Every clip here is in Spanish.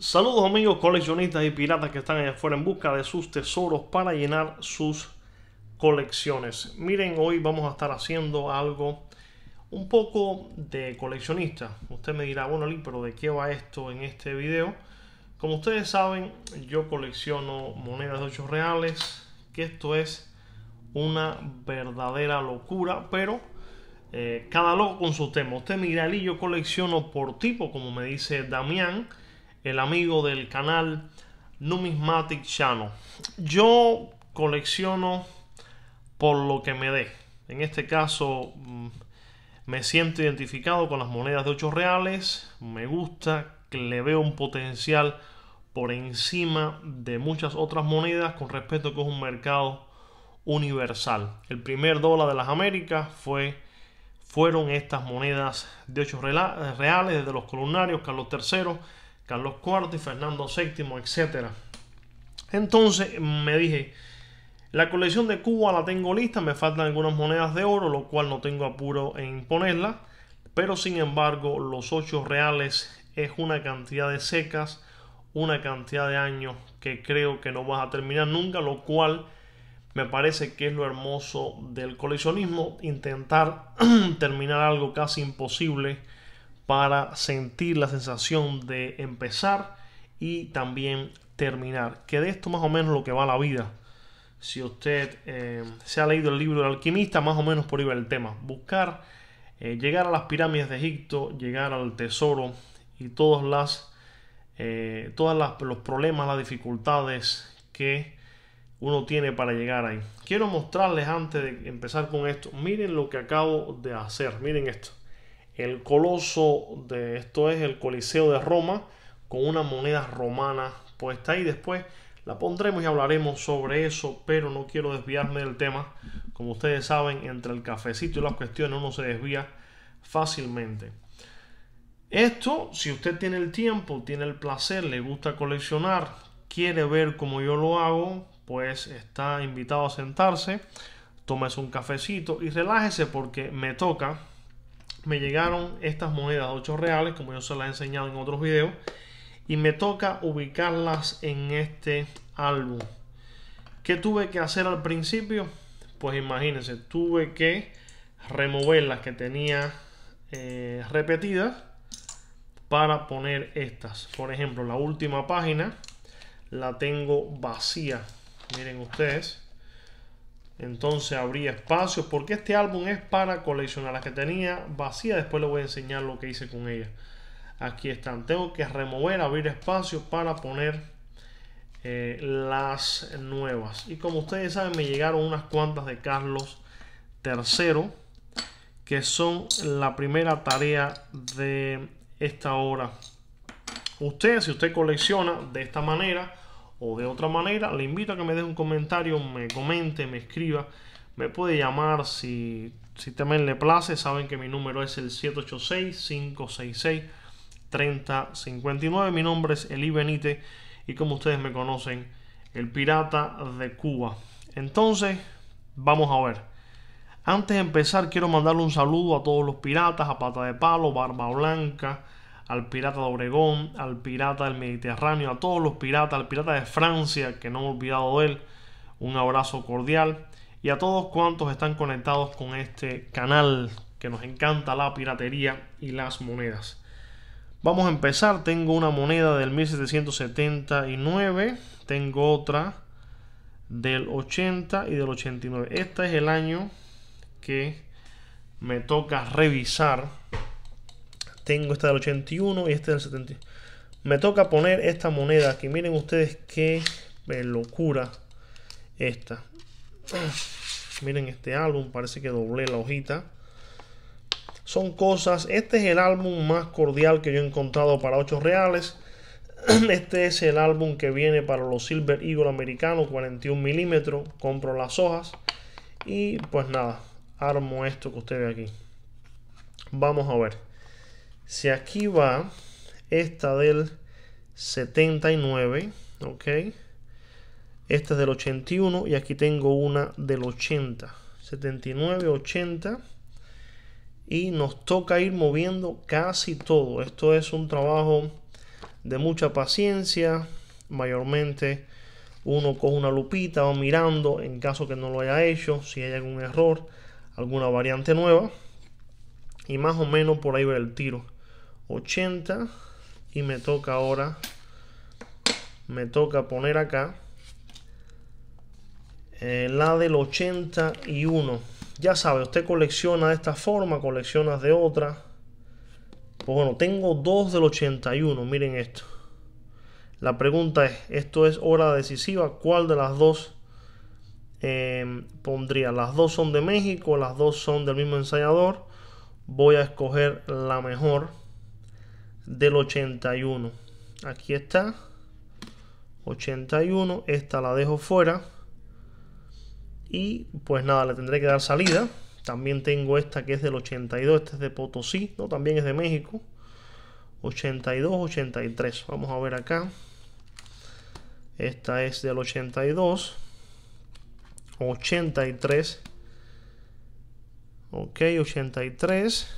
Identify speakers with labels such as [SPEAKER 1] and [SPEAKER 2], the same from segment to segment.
[SPEAKER 1] Saludos amigos coleccionistas y piratas que están allá afuera en busca de sus tesoros para llenar sus colecciones. Miren, hoy vamos a estar haciendo algo un poco de coleccionista. Usted me dirá, bueno, Lee, pero ¿de qué va esto en este video? Como ustedes saben, yo colecciono monedas de 8 reales, que esto es una verdadera locura, pero eh, cada loco con su tema. Usted mira dirá, yo colecciono por tipo, como me dice Damián el amigo del canal Numismatic Channel. Yo colecciono por lo que me dé. En este caso mm, me siento identificado con las monedas de 8 reales. Me gusta, que le veo un potencial por encima de muchas otras monedas con respecto a que es un mercado universal. El primer dólar de las Américas fue fueron estas monedas de 8 reales desde los columnarios Carlos III Carlos IV y Fernando VII, etc. Entonces me dije, la colección de Cuba la tengo lista, me faltan algunas monedas de oro, lo cual no tengo apuro en ponerla, pero sin embargo los 8 reales es una cantidad de secas, una cantidad de años que creo que no vas a terminar nunca, lo cual me parece que es lo hermoso del coleccionismo, intentar terminar algo casi imposible para sentir la sensación de empezar y también terminar. Que de esto más o menos lo que va la vida. Si usted eh, se ha leído el libro del alquimista, más o menos por ahí va el tema. Buscar, eh, llegar a las pirámides de Egipto, llegar al tesoro y todos las, eh, todas los problemas, las dificultades que uno tiene para llegar ahí. Quiero mostrarles antes de empezar con esto. Miren lo que acabo de hacer. Miren esto el coloso de esto es el Coliseo de Roma con una moneda romana puesta ahí. Después la pondremos y hablaremos sobre eso, pero no quiero desviarme del tema. Como ustedes saben, entre el cafecito y las cuestiones uno se desvía fácilmente. Esto, si usted tiene el tiempo, tiene el placer, le gusta coleccionar, quiere ver cómo yo lo hago, pues está invitado a sentarse, tómese un cafecito y relájese porque me toca me llegaron estas monedas 8 reales, como yo se las he enseñado en otros videos, y me toca ubicarlas en este álbum. ¿Qué tuve que hacer al principio? Pues imagínense, tuve que remover las que tenía eh, repetidas para poner estas. Por ejemplo, la última página la tengo vacía. Miren ustedes entonces habría espacio porque este álbum es para coleccionar las que tenía vacía después les voy a enseñar lo que hice con ellas aquí están tengo que remover abrir espacio para poner eh, las nuevas y como ustedes saben me llegaron unas cuantas de Carlos III que son la primera tarea de esta hora usted si usted colecciona de esta manera o de otra manera, le invito a que me deje un comentario, me comente, me escriba, me puede llamar si, si también le place, saben que mi número es el 786-566-3059, mi nombre es Eli Benítez y como ustedes me conocen, el pirata de Cuba. Entonces, vamos a ver. Antes de empezar, quiero mandarle un saludo a todos los piratas, a Pata de Palo, Barba Blanca, al pirata de Obregón, al pirata del Mediterráneo, a todos los piratas, al pirata de Francia, que no he olvidado de él, un abrazo cordial y a todos cuantos están conectados con este canal que nos encanta la piratería y las monedas. Vamos a empezar, tengo una moneda del 1779, tengo otra del 80 y del 89. Este es el año que me toca revisar tengo esta del 81 y esta del 70 Me toca poner esta moneda aquí. Miren ustedes qué eh, locura esta. Miren este álbum, parece que doblé la hojita. Son cosas. Este es el álbum más cordial que yo he encontrado para 8 reales. Este es el álbum que viene para los Silver Eagle americanos, 41 milímetros. Compro las hojas y pues nada, armo esto que usted ve aquí. Vamos a ver. Si aquí va esta del 79, ok. Esta es del 81 y aquí tengo una del 80. 79, 80. Y nos toca ir moviendo casi todo. Esto es un trabajo de mucha paciencia. Mayormente uno coge una lupita, o mirando en caso que no lo haya hecho, si hay algún error, alguna variante nueva. Y más o menos por ahí ver el tiro. 80 y me toca ahora me toca poner acá eh, la del 81 ya sabe usted colecciona de esta forma colecciona de otra pues bueno tengo dos del 81 miren esto la pregunta es esto es hora decisiva cuál de las dos em, pondría las dos son de México las dos son del mismo ensayador voy a escoger la mejor del 81. Aquí está. 81. Esta la dejo fuera. Y pues nada, le tendré que dar salida. También tengo esta que es del 82. este es de Potosí. ¿no? También es de México. 82, 83. Vamos a ver acá. Esta es del 82. 83. Ok, 83.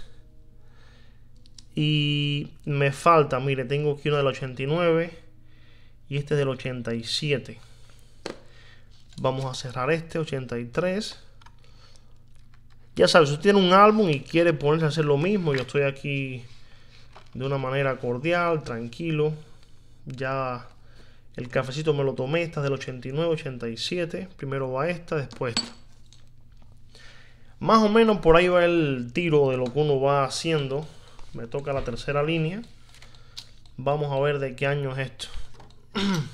[SPEAKER 1] Y me falta, mire, tengo aquí uno del 89 y este es del 87. Vamos a cerrar este, 83. Ya sabes, si usted tiene un álbum y quiere ponerse a hacer lo mismo, yo estoy aquí de una manera cordial, tranquilo. Ya el cafecito me lo tomé, esta es del 89, 87. Primero va esta, después esta. Más o menos por ahí va el tiro de lo que uno va haciendo. Me toca la tercera línea. Vamos a ver de qué año es esto.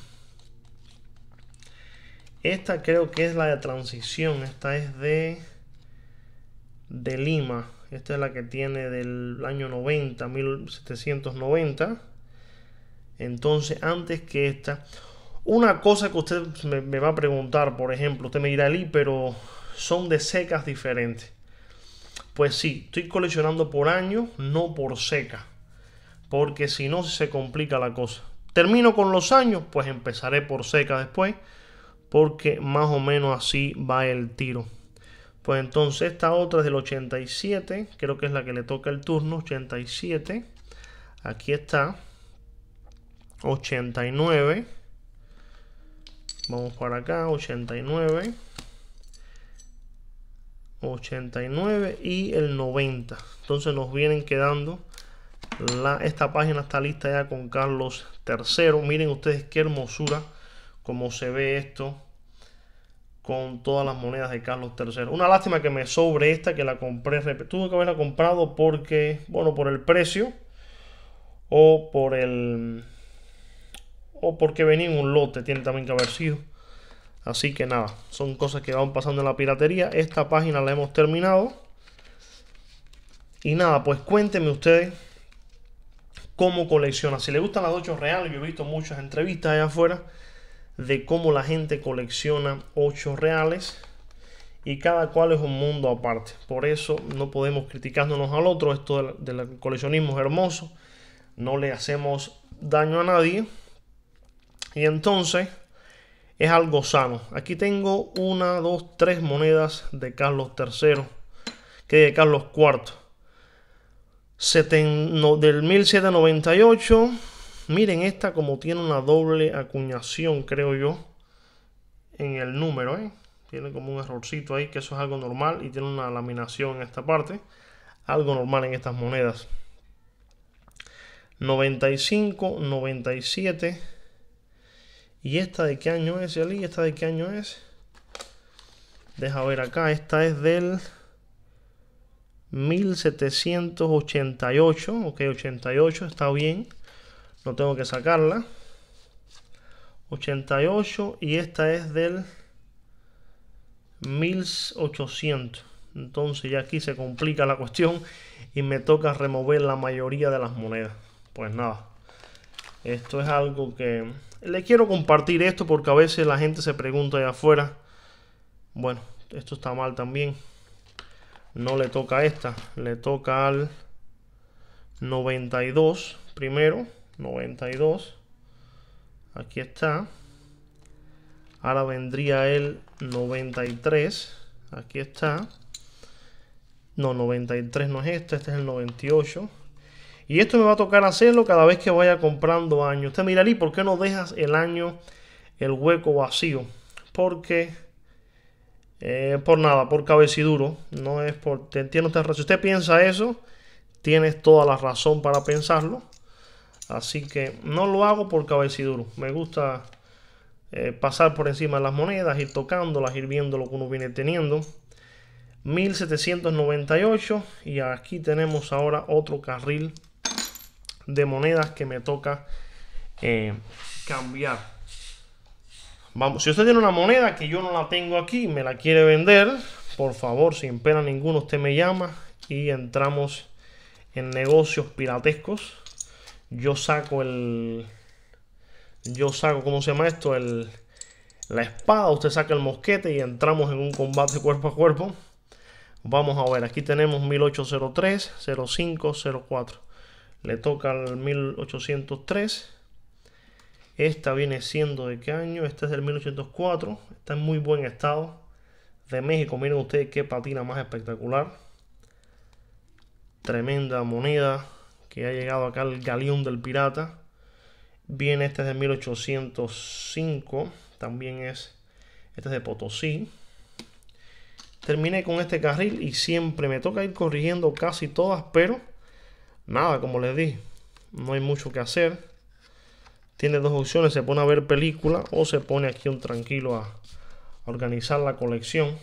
[SPEAKER 1] Esta creo que es la de transición. Esta es de, de Lima. Esta es la que tiene del año 90, 1790. Entonces, antes que esta... Una cosa que usted me, va a preguntar, por ejemplo, usted me dirá, Lee, pero son de secas diferentes. Pues sí, estoy coleccionando por años no por seca. Porque si no, se complica la cosa. Termino con los años, pues empezaré por seca después. Porque más o menos así va el tiro. Pues entonces esta otra es del 87. Creo que es la que le toca el turno. 87. Aquí está. 89. Vamos para acá. 89. 89 y el 90 entonces nos vienen quedando la, esta página está lista ya con Carlos III miren ustedes qué hermosura como se ve esto con todas las monedas de Carlos III. Una lástima que me sobre esta, que la compré, tuve que haberla comprado porque, bueno, por el precio o por el... o porque venía en un lote, tiene también que haber sido. Así que nada, son cosas que van pasando en la piratería. Esta página la hemos terminado. Y nada, pues cuéntenme ustedes cómo colecciona. Si les gustan las 8 reales, yo he visto muchas entrevistas allá afuera de cómo la gente colecciona 8 reales y cada cual es un mundo aparte. Por eso no podemos criticándonos al otro. Esto del, coleccionismo es hermoso. No le hacemos daño a nadie. Y entonces, es algo sano. Aquí tengo una, dos, tres monedas de Carlos III, que de Carlos IV. del 1798. Miren esta como tiene una doble acuñación, creo yo, en el número. ¿eh? Tiene como un errorcito ahí, que eso es algo normal, y tiene una laminación en esta parte. Algo normal en estas monedas. 95, 97. ¿Y esta de qué año es, Yali? ¿Esta de qué año es? Deja ver acá. Esta es del 1788. Ok, 88. Está bien. No tengo que sacarla. 88. Y esta es del 1800. Entonces ya aquí se complica la cuestión y me toca remover la mayoría de las monedas. Pues nada. Esto es algo que le quiero compartir esto porque a veces la gente se pregunta de afuera. Bueno, esto está mal también. No le toca a esta, le toca al 92 primero, 92. Aquí está. Ahora vendría el 93. Aquí está. No, 93 no es este, este es el 98. Y esto me va a tocar hacerlo cada vez que vaya comprando años. Usted mira, ¿por qué no dejas el año, el hueco vacío? Porque, eh, por nada, por cabeciduro. No es por, entiendo si usted piensa eso, tienes toda la razón para pensarlo. Así que no lo hago por cabeciduro. Me gusta eh, pasar por encima de las monedas, ir tocándolas, ir viendo lo que uno viene teniendo. 1798 y aquí tenemos ahora otro carril de monedas que me toca eh, cambiar. Vamos, si usted tiene una moneda que yo no la tengo aquí, y me la quiere vender, por favor, sin pena ninguno usted me llama y entramos en negocios piratescos. Yo saco el. Yo saco, ¿cómo se llama esto? El, la espada, usted saca el mosquete y entramos en un combate cuerpo a cuerpo. Vamos a ver, aquí tenemos 1803, 0504 le toca al 1803. Esta viene siendo de qué año? Esta es del 1804. Está en muy buen estado. De México, miren ustedes qué patina más espectacular. Tremenda moneda que ha llegado acá el galeón del pirata. Viene este es de 1805. También es. Este es de Potosí. Terminé con este carril y siempre me toca ir corrigiendo casi todas, pero nada, como les dije, no hay mucho que hacer. Tiene dos opciones, se pone a ver película o se pone aquí un tranquilo a, organizar la colección.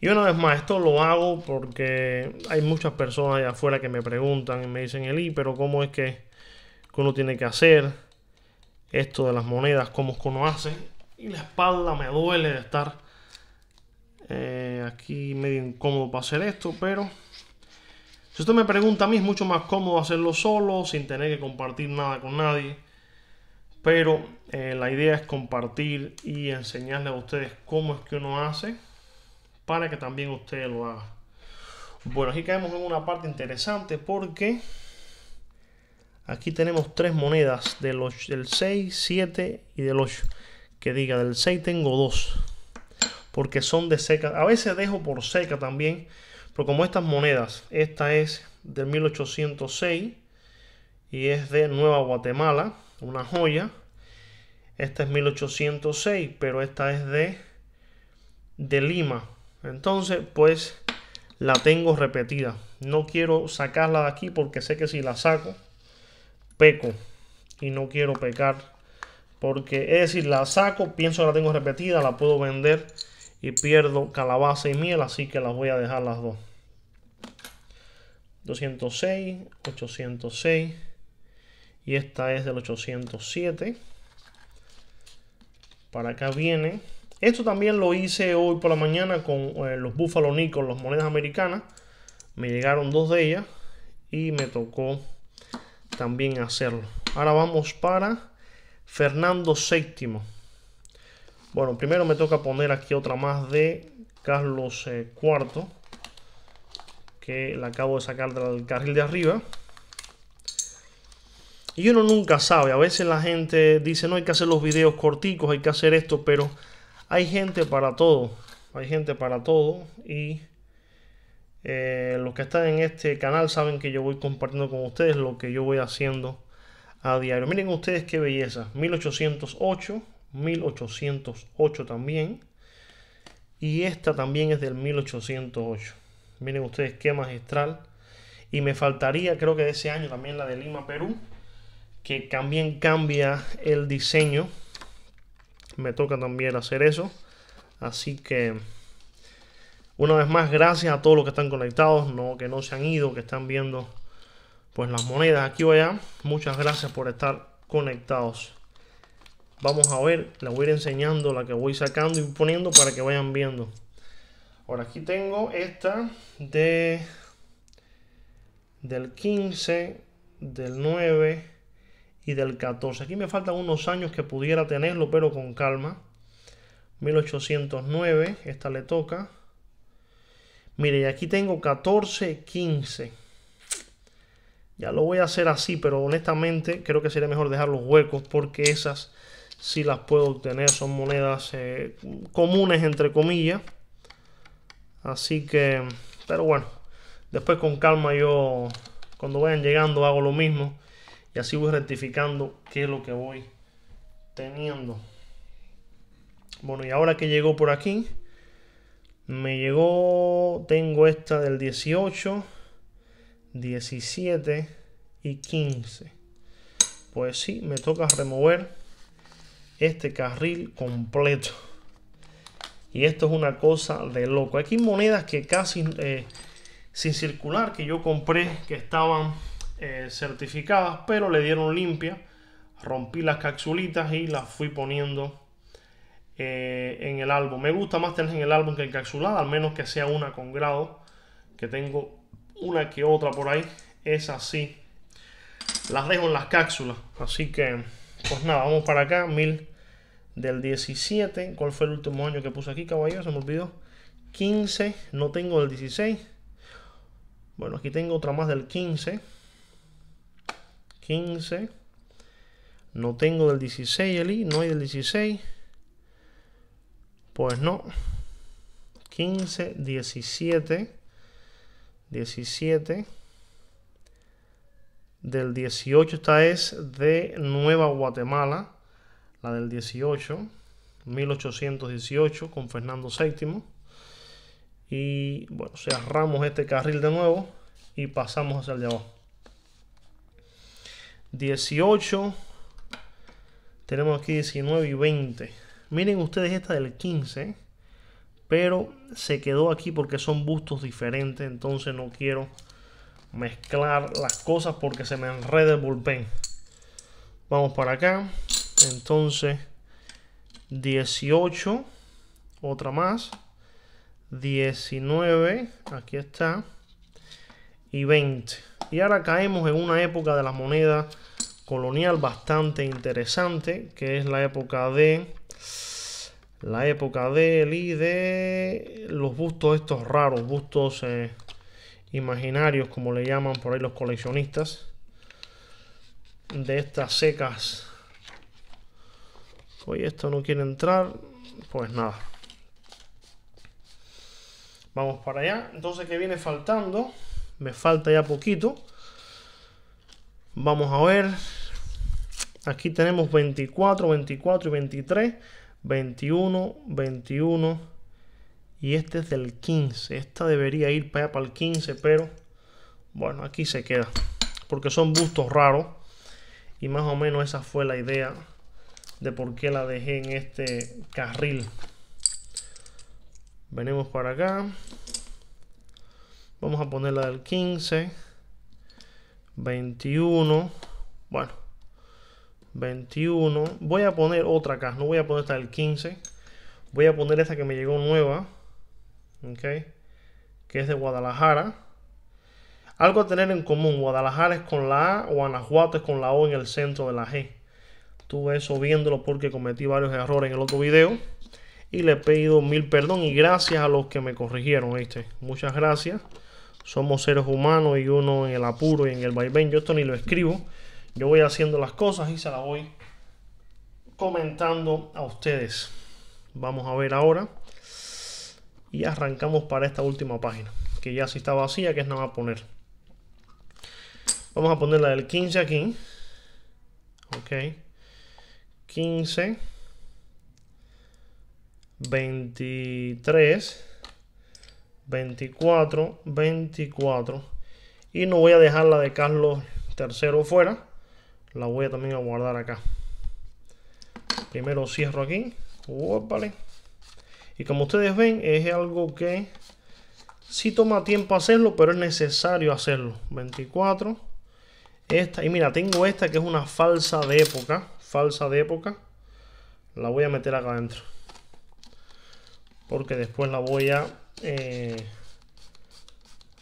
[SPEAKER 1] Y una vez más, esto lo hago porque hay muchas personas allá afuera que me preguntan y me dicen, Eli, pero ¿cómo es que uno tiene que hacer esto de las monedas? ¿Cómo es que uno hace? Y la espalda me duele de estar eh, aquí medio incómodo para hacer esto, pero si usted me pregunta a mí, es mucho más cómodo hacerlo solo, sin tener que compartir nada con nadie. Pero eh, la idea es compartir y enseñarle a ustedes cómo es que uno hace para que también ustedes lo hagan. Bueno, aquí caemos en una parte interesante porque aquí tenemos tres monedas del, del 6, 7 y del 8. Que diga, del 6 tengo dos. porque son de seca. A veces dejo por seca también pero como estas monedas, esta es de 1806 y es de Nueva Guatemala, una joya. Esta es 1806, pero esta es de, de Lima. Entonces, pues la tengo repetida. No quiero sacarla de aquí porque sé que si la saco, peco. Y no quiero pecar. Porque es decir, la saco, pienso que la tengo repetida, la puedo vender y pierdo calabaza y miel, así que las voy a dejar las dos. 206, 806 y esta es del 807. Para acá viene. Esto también lo hice hoy por la mañana con eh, los Buffalo Nickel, las monedas americanas. Me llegaron dos de ellas y me tocó también hacerlo. Ahora vamos para Fernando VII. Bueno, primero me toca poner aquí otra más de Carlos IV, eh, que la acabo de sacar del carril de arriba. Y uno nunca sabe, a veces la gente dice, no hay que hacer los videos corticos, hay que hacer esto, pero hay gente para todo, hay gente para todo y eh, los que están en este canal saben que yo voy compartiendo con ustedes lo que yo voy haciendo a diario. Miren ustedes qué belleza, 1808 1808 también. Y esta también es del 1808. Miren ustedes qué magistral. Y me faltaría, creo que de ese año también la de Lima, Perú, que también cambia el diseño. Me toca también hacer eso. Así que, una vez más, gracias a todos los que están conectados, no, que no se han ido, que están viendo pues las monedas aquí o allá. Muchas gracias por estar conectados vamos a ver, la voy a ir enseñando la que voy sacando y poniendo para que vayan viendo. Ahora aquí tengo esta de del 15, del 9 y del 14. Aquí me faltan unos años que pudiera tenerlo, pero con calma. 1809, esta le toca. Mire, y aquí tengo 14, 15. Ya lo voy a hacer así, pero honestamente creo que sería mejor dejar los huecos porque esas si las puedo obtener, son monedas eh, comunes entre comillas. Así que, pero bueno, después con calma yo, cuando vayan llegando, hago lo mismo. Y así voy rectificando qué es lo que voy teniendo. Bueno, y ahora que llegó por aquí, me llegó, tengo esta del 18, 17 y 15. Pues sí, me toca remover este carril completo. Y esto es una cosa de loco. Aquí monedas que casi eh, sin circular, que yo compré, que estaban eh, certificadas, pero le dieron limpia. Rompí las capsulitas y las fui poniendo eh, en el álbum. Me gusta más tener en el álbum que encapsulada, al menos que sea una con grado, que tengo una que otra por ahí. Es así. Las dejo en las cápsulas. Así que, pues nada, vamos para acá. Mil del 17. ¿Cuál fue el último año que puse aquí, caballos. Se me olvidó. 15. No tengo el 16. Bueno, aquí tengo otra más del 15. 15. No tengo del 16, Eli. No hay del 16. Pues no. 15, 17. 17. Del 18 esta es de Nueva Guatemala la del 18, 1818 con Fernando VII. Y bueno, cerramos este carril de nuevo y pasamos hacia el de abajo. 18, tenemos aquí 19 y 20. Miren ustedes esta del 15, pero se quedó aquí porque son bustos diferentes, entonces no quiero mezclar las cosas porque se me enreda el bullpen. Vamos para acá. Entonces, 18. Otra más. 19. Aquí está. Y 20. Y ahora caemos en una época de la moneda colonial bastante interesante, que es la época de la época de y de los bustos estos raros, bustos eh, imaginarios como le llaman por ahí los coleccionistas de estas secas. hoy esto no quiere entrar, pues nada. Vamos para allá. Entonces, ¿qué viene faltando? Me falta ya poquito. Vamos a ver. Aquí tenemos 24, 24 y 23. 21, 21. Y este es del 15. Esta debería ir para allá para el 15, pero... Bueno, aquí se queda. Porque son bustos raros. Y más o menos esa fue la idea de por qué la dejé en este carril. Venimos para acá. Vamos a ponerla del 15. 21. Bueno. 21. Voy a poner otra acá. No voy a poner esta del 15. Voy a poner esta que me llegó nueva. Que es de Guadalajara. Algo a tener en común, Guadalajara es con la A, Guanajuato es con la O en el centro de la G. Tuve eso viéndolo porque cometí varios errores en el otro video. Y le he pedido mil perdón y gracias a los que me corrigieron, ¿viste? Muchas gracias. Somos seres humanos y uno en el apuro y en el vaivén. Yo esto ni lo escribo. Yo voy haciendo las cosas y se las voy comentando a ustedes. Vamos a ver ahora. Y arrancamos para esta última página. Que ya sí está vacía, que es nada a poner. Vamos a poner la del 15 aquí. Ok. 15. 23. 24. 24. Y no voy a dejar la de Carlos III fuera. La voy también a guardar acá. Primero cierro aquí. Y como ustedes ven, es algo que sí toma tiempo hacerlo, pero es necesario hacerlo. 24. Esta, y mira, tengo esta que es una falsa de época. Falsa de época. La voy a meter acá adentro. Porque después la voy a... Eh,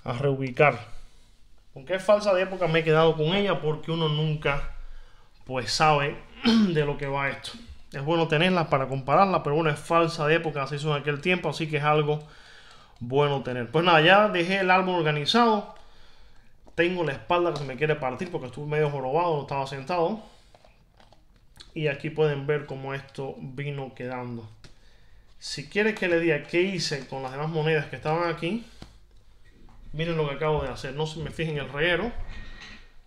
[SPEAKER 1] a reubicar. Aunque es falsa de época, me he quedado con ella porque uno nunca pues sabe de lo que va esto. Es bueno tenerla para compararla, pero bueno, es falsa de época, se hizo en aquel tiempo, así que es algo bueno tener. Pues nada, ya dejé el álbum organizado. Tengo la espalda que se me quiere partir porque estuve medio jorobado, no estaba sentado. Y aquí pueden ver cómo esto vino quedando. Si quieres que le diga qué hice con las demás monedas que estaban aquí, miren lo que acabo de hacer. No se me fijen el reguero,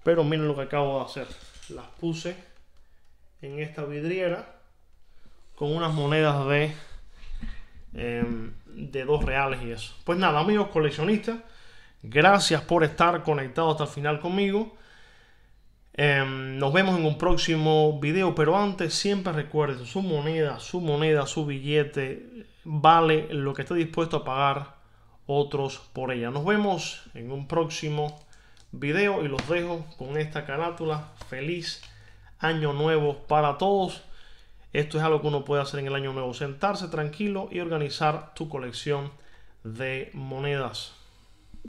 [SPEAKER 1] pero miren lo que acabo de hacer. Las puse en esta vidriera con unas monedas de, em, de dos reales y eso. Pues nada, amigos coleccionistas. Gracias por estar conectado hasta el final conmigo. Em, nos vemos en un próximo video, pero antes siempre recuerden, su moneda, su moneda, su billete vale lo que esté dispuesto a pagar otros por ella. Nos vemos en un próximo video y los dejo con esta carátula. Feliz año nuevo para todos. Esto es algo que uno puede hacer en el año nuevo, sentarse tranquilo y organizar tu colección de monedas.